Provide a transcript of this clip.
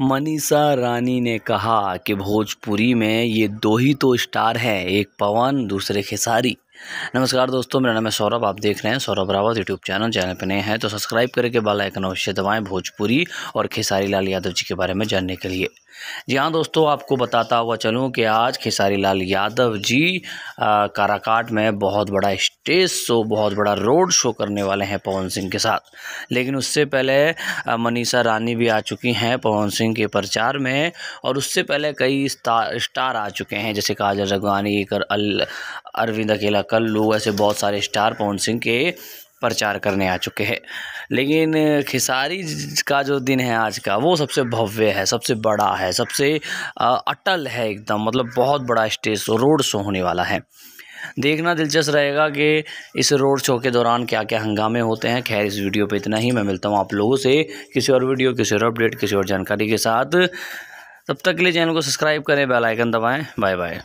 मनीषा रानी ने कहा कि भोजपुरी में ये दो ही तो स्टार हैं एक पवन दूसरे खेसारी नमस्कार दोस्तों मेरा नाम है सौरभ आप देख रहे हैं Saurabh Rawat YouTube channel channel पर नए हैं तो सब्सक्राइब करके बेल आइकन अवश्य दबाएं भोजपुरी और खेसारी लाल यादव जी के बारे में जानने के लिए जी हाँ दोस्तों आपको बताता हुआ चलूँ कि आज खेसारी लाल यादव जी काराकाट में बहुत बड़ा स्टेज शो बहुत बड़ा रोड शो करने वाले हैं पवन सिंह के साथ लेकिन उससे पहले मनीषा रानी भी आ चुकी हैं पवन सिंह के प्रचार में और उससे पहले कई स्टार आ चुके हैं जैसे काजल रघवानी कर अल अरविंद अकेला कल्लू ऐसे बहुत सारे स्टार पवन सिंह के प्रचार करने आ चुके हैं लेकिन खिसारी का जो दिन है आज का वो सबसे भव्य है सबसे बड़ा है सबसे अटल है एकदम मतलब बहुत बड़ा स्टेज शो रोड शो होने वाला है देखना दिलचस्प रहेगा कि इस रोड शो के दौरान क्या क्या हंगामे होते हैं खैर इस वीडियो पे इतना ही मैं मिलता हूँ आप लोगों से किसी और वीडियो किसी और अपडेट किसी और जानकारी के साथ तब तक के लिए चैनल को सब्सक्राइब करें बेल आइकन दबाएं बाय बाय